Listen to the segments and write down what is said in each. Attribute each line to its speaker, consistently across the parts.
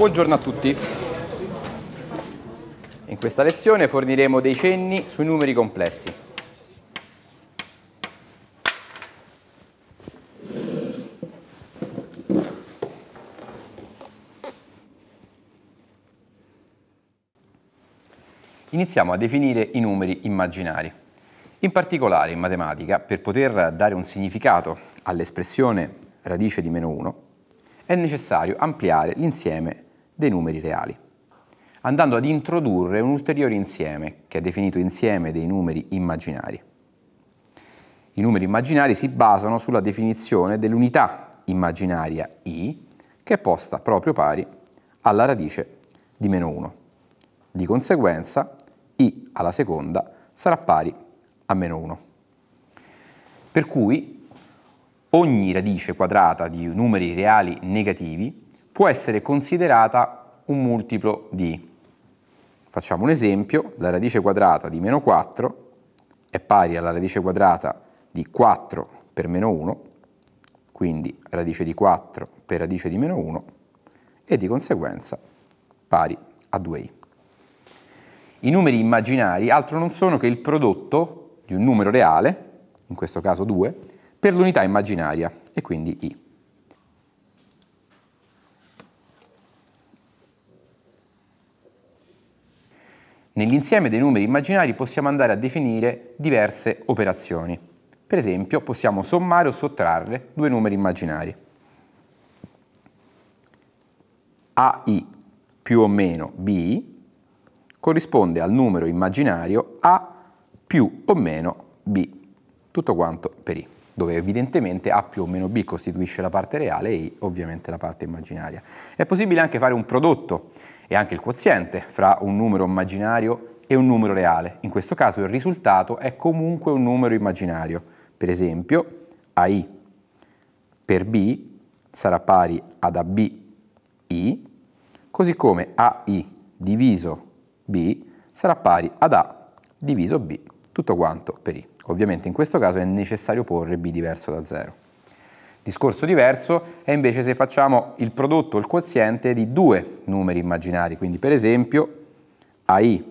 Speaker 1: Buongiorno a tutti. In questa lezione forniremo dei cenni sui numeri complessi. Iniziamo a definire i numeri immaginari. In particolare in matematica, per poter dare un significato all'espressione radice di meno 1, è necessario ampliare l'insieme dei numeri reali, andando ad introdurre un ulteriore insieme, che è definito insieme dei numeri immaginari. I numeri immaginari si basano sulla definizione dell'unità immaginaria i, che è posta proprio pari alla radice di meno 1. Di conseguenza, i alla seconda sarà pari a meno 1. Per cui ogni radice quadrata di numeri reali negativi può essere considerata un multiplo di Facciamo un esempio, la radice quadrata di meno 4 è pari alla radice quadrata di 4 per meno 1, quindi radice di 4 per radice di meno 1 e di conseguenza pari a 2i. I numeri immaginari altro non sono che il prodotto di un numero reale, in questo caso 2, per l'unità immaginaria e quindi i. Nell'insieme dei numeri immaginari possiamo andare a definire diverse operazioni. Per esempio possiamo sommare o sottrarre due numeri immaginari. AI più o meno B corrisponde al numero immaginario A più o meno B, tutto quanto per I, dove evidentemente A più o meno B costituisce la parte reale e I ovviamente la parte immaginaria. È possibile anche fare un prodotto e anche il quoziente fra un numero immaginario e un numero reale. In questo caso il risultato è comunque un numero immaginario. Per esempio, AI per B sarà pari ad AB I, così come AI diviso B sarà pari ad A diviso B, tutto quanto per I. Ovviamente in questo caso è necessario porre B diverso da 0. Discorso diverso è invece se facciamo il prodotto o il quoziente di due numeri immaginari, quindi per esempio AI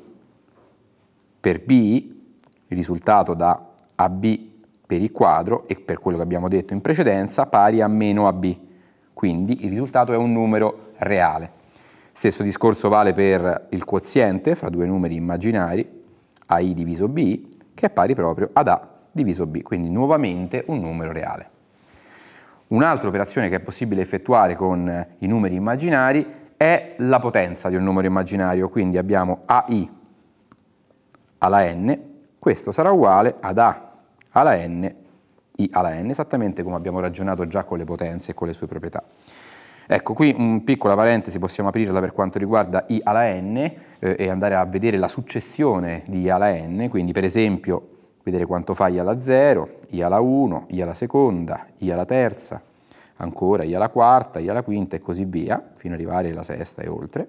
Speaker 1: per B, il risultato da AB per il quadro e per quello che abbiamo detto in precedenza pari a meno AB, quindi il risultato è un numero reale. Stesso discorso vale per il quoziente fra due numeri immaginari, AI diviso B, che è pari proprio ad A diviso B, quindi nuovamente un numero reale. Un'altra operazione che è possibile effettuare con eh, i numeri immaginari è la potenza di un numero immaginario, quindi abbiamo AI alla n, questo sarà uguale ad A alla n, I alla n, esattamente come abbiamo ragionato già con le potenze e con le sue proprietà. Ecco, qui una piccola parentesi, possiamo aprirla per quanto riguarda I alla n eh, e andare a vedere la successione di I alla n, quindi per esempio vedere quanto fa i alla 0, i alla 1, i alla seconda, i alla terza, ancora i alla quarta, i alla quinta e così via, fino ad arrivare alla sesta e oltre.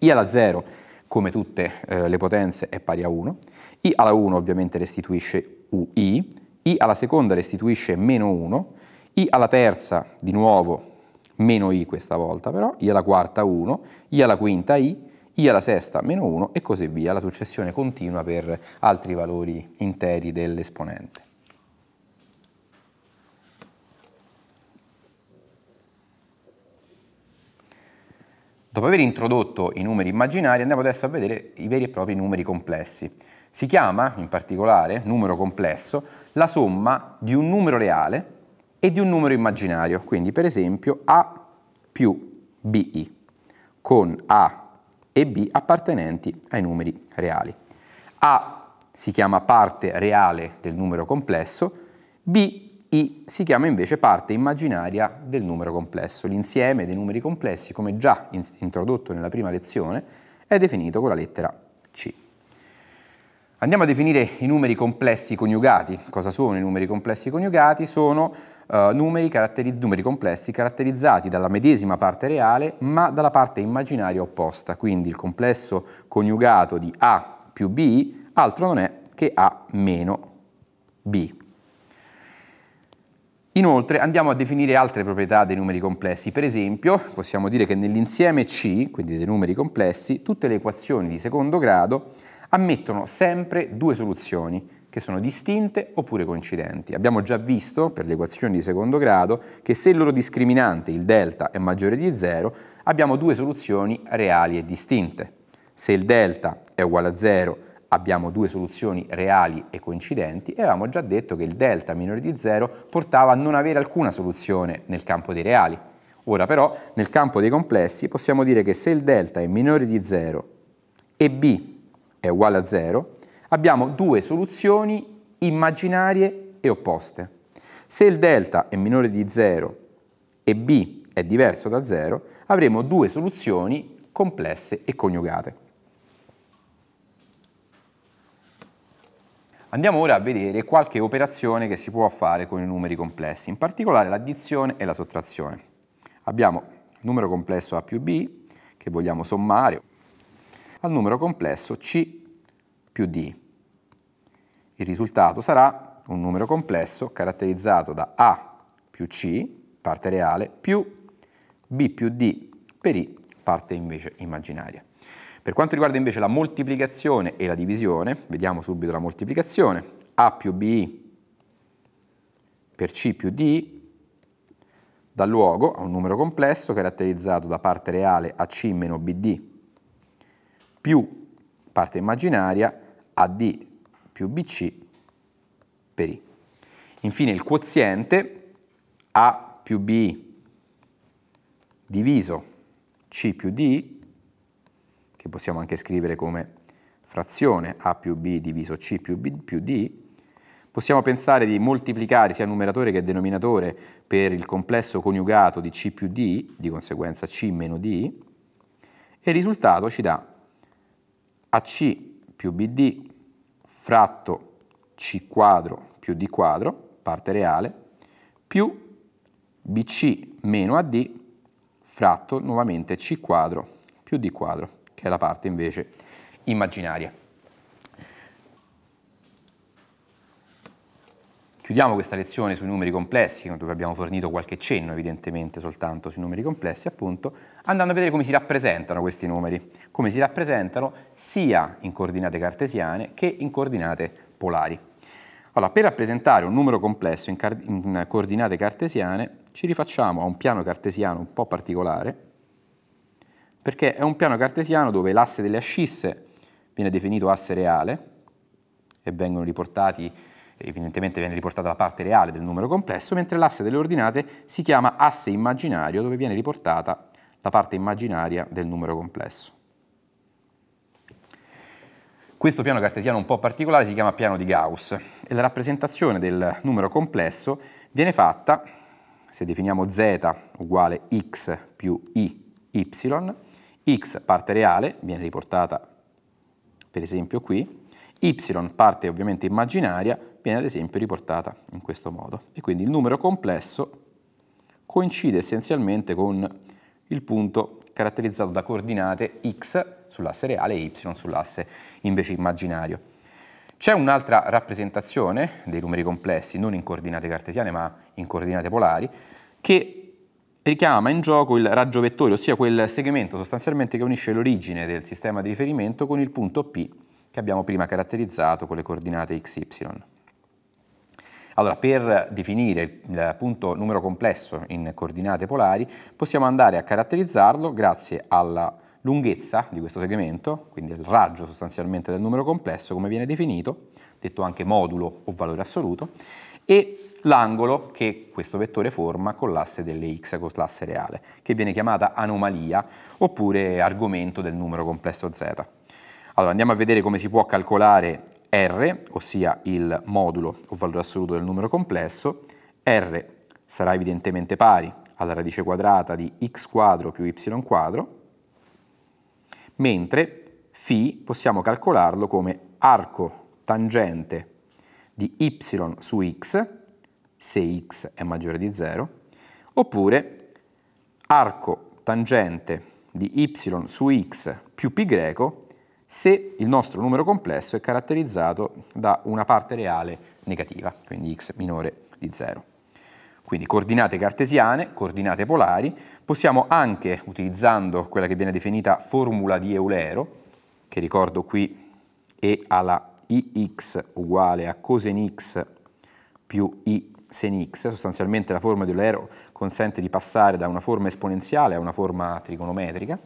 Speaker 1: i alla 0, come tutte eh, le potenze, è pari a 1, i alla 1 ovviamente restituisce ui, i alla seconda restituisce meno 1, i alla terza di nuovo meno i questa volta però, i alla quarta 1, i alla quinta i, i alla sesta meno 1 e così via, la successione continua per altri valori interi dell'esponente. Dopo aver introdotto i numeri immaginari andiamo adesso a vedere i veri e propri numeri complessi. Si chiama, in particolare, numero complesso, la somma di un numero reale e di un numero immaginario, quindi per esempio A più BI, con A e B appartenenti ai numeri reali. A si chiama parte reale del numero complesso, B I si chiama invece parte immaginaria del numero complesso. L'insieme dei numeri complessi, come già in introdotto nella prima lezione, è definito con la lettera C. Andiamo a definire i numeri complessi coniugati. Cosa sono i numeri complessi coniugati? Sono Uh, numeri, caratteri, numeri, complessi caratterizzati dalla medesima parte reale ma dalla parte immaginaria opposta, quindi il complesso coniugato di A più B altro non è che A meno B. Inoltre andiamo a definire altre proprietà dei numeri complessi, per esempio possiamo dire che nell'insieme C, quindi dei numeri complessi, tutte le equazioni di secondo grado ammettono sempre due soluzioni, che sono distinte oppure coincidenti. Abbiamo già visto, per le equazioni di secondo grado, che se il loro discriminante, il delta, è maggiore di 0, abbiamo due soluzioni reali e distinte. Se il delta è uguale a 0, abbiamo due soluzioni reali e coincidenti e avevamo già detto che il delta minore di 0 portava a non avere alcuna soluzione nel campo dei reali. Ora però nel campo dei complessi possiamo dire che se il delta è minore di 0 e b è uguale a 0, abbiamo due soluzioni immaginarie e opposte. Se il delta è minore di 0 e b è diverso da 0, avremo due soluzioni complesse e coniugate. Andiamo ora a vedere qualche operazione che si può fare con i numeri complessi, in particolare l'addizione e la sottrazione. Abbiamo il numero complesso a più b, che vogliamo sommare, al numero complesso c più D. Il risultato sarà un numero complesso caratterizzato da A più C, parte reale, più B più D per I, parte invece immaginaria. Per quanto riguarda invece la moltiplicazione e la divisione, vediamo subito la moltiplicazione. A più B per C più D dà luogo a un numero complesso caratterizzato da parte reale AC meno BD più parte immaginaria AD più BC per I. Infine il quoziente A più B diviso C più D, che possiamo anche scrivere come frazione A più B diviso C più B più DI, possiamo pensare di moltiplicare sia numeratore che denominatore per il complesso coniugato di C più D, di conseguenza C meno D, e il risultato ci dà AC più BD fratto C quadro più D quadro, parte reale, più BC meno AD fratto nuovamente C quadro più D quadro, che è la parte invece immaginaria. Chiudiamo questa lezione sui numeri complessi, dove abbiamo fornito qualche cenno evidentemente soltanto sui numeri complessi, appunto, andando a vedere come si rappresentano questi numeri, come si rappresentano sia in coordinate cartesiane che in coordinate polari. Allora, per rappresentare un numero complesso in, in coordinate cartesiane ci rifacciamo a un piano cartesiano un po' particolare, perché è un piano cartesiano dove l'asse delle ascisse viene definito asse reale e vengono riportati evidentemente viene riportata la parte reale del numero complesso, mentre l'asse delle ordinate si chiama asse immaginario dove viene riportata la parte immaginaria del numero complesso. Questo piano cartesiano un po' particolare si chiama piano di Gauss e la rappresentazione del numero complesso viene fatta, se definiamo z uguale x più i, y, x parte reale, viene riportata per esempio qui, y parte ovviamente immaginaria viene ad esempio riportata in questo modo. E quindi il numero complesso coincide essenzialmente con il punto caratterizzato da coordinate x sull'asse reale e y sull'asse invece immaginario. C'è un'altra rappresentazione dei numeri complessi, non in coordinate cartesiane ma in coordinate polari, che richiama in gioco il raggio vettore, ossia quel segmento sostanzialmente che unisce l'origine del sistema di riferimento con il punto P che abbiamo prima caratterizzato con le coordinate x, y. Allora, per definire il punto numero complesso in coordinate polari, possiamo andare a caratterizzarlo grazie alla lunghezza di questo segmento, quindi il raggio sostanzialmente del numero complesso, come viene definito, detto anche modulo o valore assoluto, e l'angolo che questo vettore forma con l'asse delle x con l'asse reale, che viene chiamata anomalia oppure argomento del numero complesso z. Allora andiamo a vedere come si può calcolare R, ossia il modulo o valore assoluto del numero complesso, R sarà evidentemente pari alla radice quadrata di x quadro più y quadro, mentre φ possiamo calcolarlo come arco tangente di y su x, se x è maggiore di 0, oppure arco tangente di y su x più pi greco se il nostro numero complesso è caratterizzato da una parte reale negativa, quindi x minore di 0. Quindi coordinate cartesiane, coordinate polari, possiamo anche, utilizzando quella che viene definita formula di Eulero, che ricordo qui e alla ix uguale a cosen x più i Senix, sostanzialmente la forma di Eulero consente di passare da una forma esponenziale a una forma trigonometrica.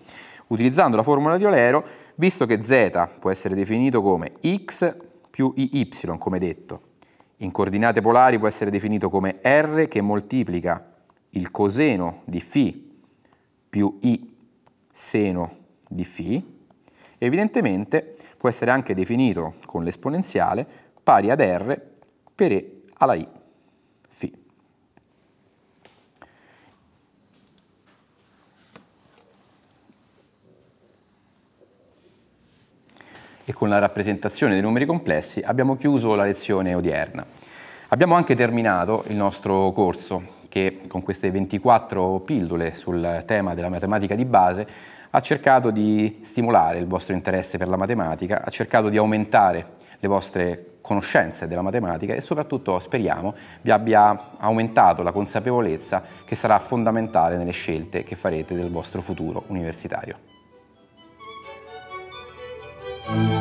Speaker 1: Utilizzando la formula di Eulero, visto che z può essere definito come x più iy, come detto, in coordinate polari può essere definito come r che moltiplica il coseno di φ più i seno di φ, evidentemente può essere anche definito con l'esponenziale pari ad r per e alla i. e con la rappresentazione dei numeri complessi abbiamo chiuso la lezione odierna. Abbiamo anche terminato il nostro corso che con queste 24 pillole sul tema della matematica di base ha cercato di stimolare il vostro interesse per la matematica, ha cercato di aumentare le vostre conoscenze della matematica e soprattutto speriamo vi abbia aumentato la consapevolezza che sarà fondamentale nelle scelte che farete del vostro futuro universitario. Thank you.